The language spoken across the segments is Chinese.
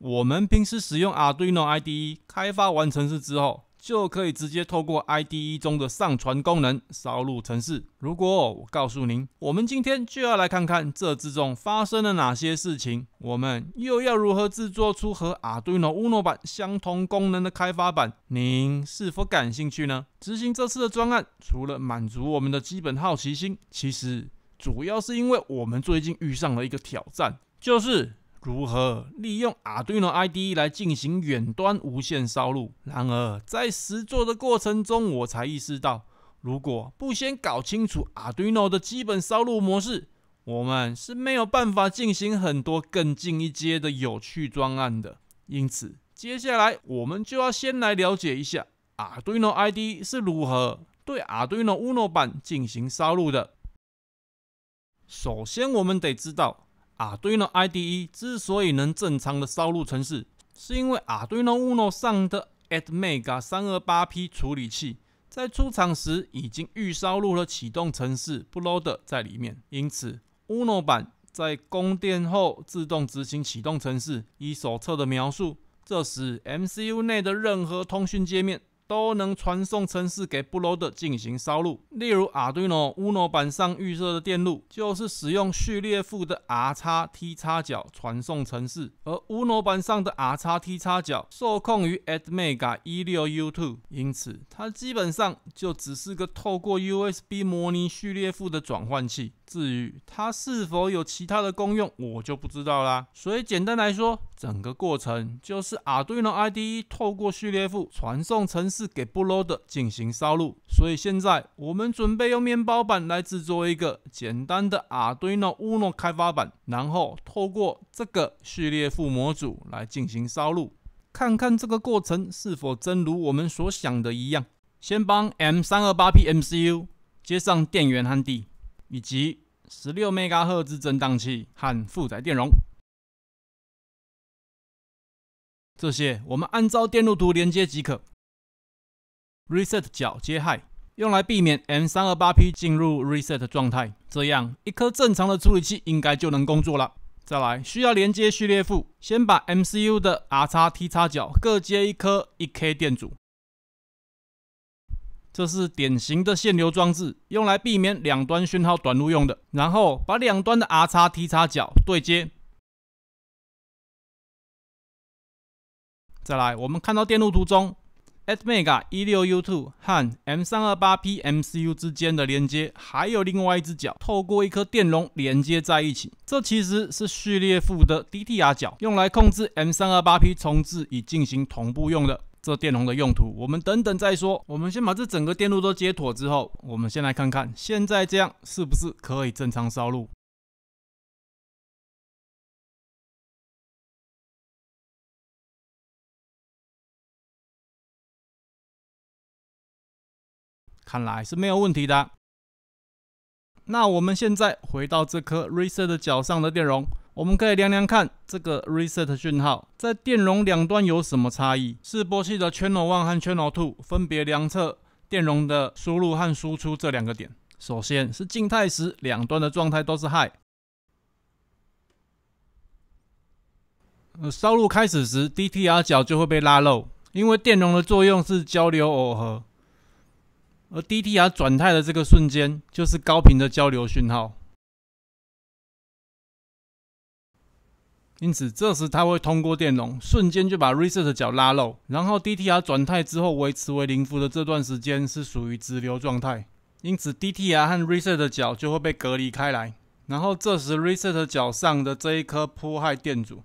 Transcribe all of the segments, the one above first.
我们平时使用 Arduino IDE 开发完程式之后，就可以直接透过 IDE 中的上传功能烧入程式。如果我告诉您，我们今天就要来看看这之中发生了哪些事情，我们又要如何制作出和 Arduino Uno 版相同功能的开发版，您是否感兴趣呢？执行这次的专案，除了满足我们的基本好奇心，其实主要是因为我们最近遇上了一个挑战，就是。如何利用 Arduino IDE 来进行远端无线烧录？然而，在实做的过程中，我才意识到，如果不先搞清楚 Arduino 的基本烧录模式，我们是没有办法进行很多更进一阶的有趣专案的。因此，接下来我们就要先来了解一下 Arduino IDE 是如何对 Arduino Uno 版进行烧录的。首先，我们得知道。阿对诺 i d e 之所以能正常的烧录程市，是因为阿对诺 u n o 上的 ATmega328P 处理器在出厂时已经预烧录了启动程式 b o l o a d 在里面，因此 Uno 版在供电后自动执行启动程式。依手册的描述，这时 MCU 内的任何通讯界面。都能传送程式给 b l o a d 进行烧录。例如 Arduino Uno 板上预设的电路，就是使用序列副的 R 叉 T 叉脚传送程式，而 Uno 板上的 R 叉 T 叉脚受控于 a t m e g a 1 6 u two，因此它基本上就只是个透过 USB 模拟序列副的转换器。至于它是否有其他的功用，我就不知道啦。所以简单来说，整个过程就是 Arduino ID 透过序列副传送程式给 b o a d 进行烧录。所以现在我们准备用面包板来制作一个简单的 Arduino Uno 开发板，然后透过这个序列副模组来进行烧录，看看这个过程是否真如我们所想的一样。先帮 M 三二八 P MCU 接上电源和地。以及十六 MHz 振荡器和负载电容，这些我们按照电路图连接即可。Reset 脚接 High，用来避免 M 三二八 P 进入 Reset 状态，这样一颗正常的处理器应该就能工作了。再来需要连接序列副，先把 MCU 的 R 叉 T 叉角各接一颗一 k 电阻。这是典型的限流装置，用来避免两端讯号短路用的。然后把两端的 R 叉 T 叉角对接。再来，我们看到电路图中 ATmega16U2 和 M328P MCU 之间的连接，还有另外一只脚透过一颗电容连接在一起。这其实是序列副的 d t r 脚，用来控制 M328P 重置以进行同步用的。这电容的用途，我们等等再说。我们先把这整个电路都接妥之后，我们先来看看现在这样是不是可以正常烧录？看来是没有问题的。那我们现在回到这颗 Racer 的脚上的电容。我们可以量量看这个 reset 讯号在电容两端有什么差异。示波器的 Channel One 和 Channel Two 分别量测电容的输入和输出这两个点。首先是静态时，两端的状态都是 high。烧录开始时，DTR 角就会被拉漏，因为电容的作用是交流耦合，而 DTR 转态的这个瞬间就是高频的交流讯号。因此，这时它会通过电容，瞬间就把 reset 角拉漏，然后 DTR 转态之后维持为零伏的这段时间是属于直流状态。因此，DTR 和 reset 角就会被隔离开来。然后，这时 reset 角上的这一颗迫害电阻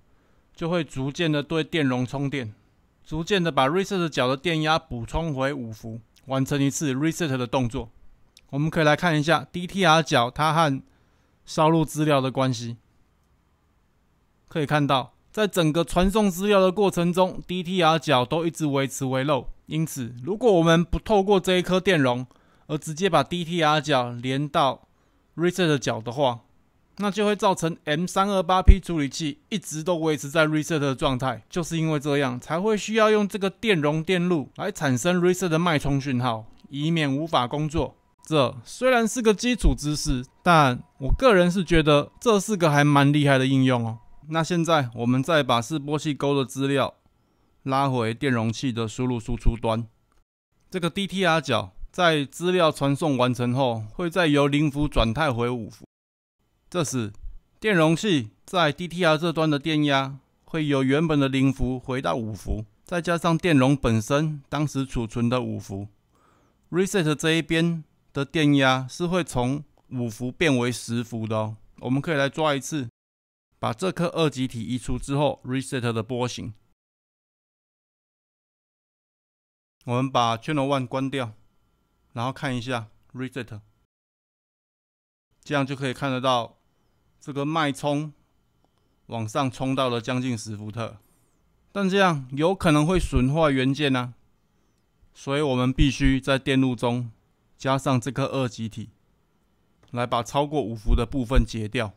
就会逐渐的对电容充电，逐渐的把 reset 角的电压补充回五伏，完成一次 reset 的动作。我们可以来看一下 DTR 角它和烧录资料的关系。可以看到，在整个传送资料的过程中，DTR 角都一直维持为漏。因此，如果我们不透过这一颗电容，而直接把 DTR 角连到 Reset 角的话，那就会造成 M 三二八 P 处理器一直都维持在 Reset 的状态。就是因为这样，才会需要用这个电容电路来产生 Reset 脉冲讯号，以免无法工作。这虽然是个基础知识，但我个人是觉得这是个还蛮厉害的应用哦。那现在，我们再把示波器勾的资料拉回电容器的输入输出端。这个 DTR 角在资料传送完成后，会再由零伏转态回五伏。这时，电容器在 DTR 这端的电压会由原本的零伏回到五伏，再加上电容本身当时储存的五伏，Reset 这一边的电压是会从五伏变为十伏的。哦。我们可以来抓一次。把这颗二极体移除之后，reset 的波形。我们把 channel one 关掉，然后看一下 reset。这样就可以看得到这个脉冲往上冲到了将近十伏特，但这样有可能会损坏元件呢，所以我们必须在电路中加上这颗二极体，来把超过五伏的部分截掉。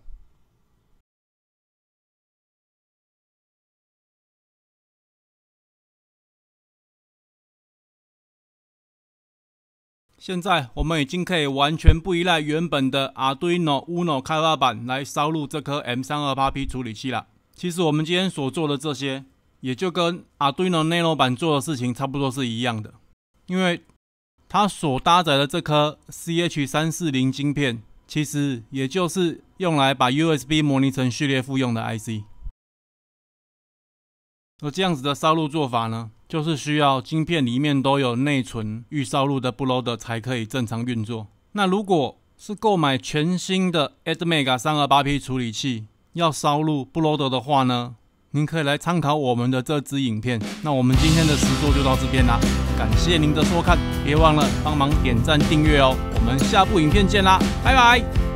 现在我们已经可以完全不依赖原本的 Arduino Uno 开发板来烧录这颗 M328P 处理器了。其实我们今天所做的这些，也就跟 Arduino Nano 板做的事情差不多是一样的，因为它所搭载的这颗 CH340 芯片，其实也就是用来把 USB 模拟成序列复用的 IC。而这样子的烧录做法呢？就是需要晶片里面都有内存预烧入的 BLOD 才可以正常运作。那如果是购买全新的 a t m g a 三二八 P 处理器要烧入 BLOD 的话呢，您可以来参考我们的这支影片。那我们今天的实作就到这边啦，感谢您的收看，别忘了帮忙点赞订阅哦。我们下部影片见啦，拜拜。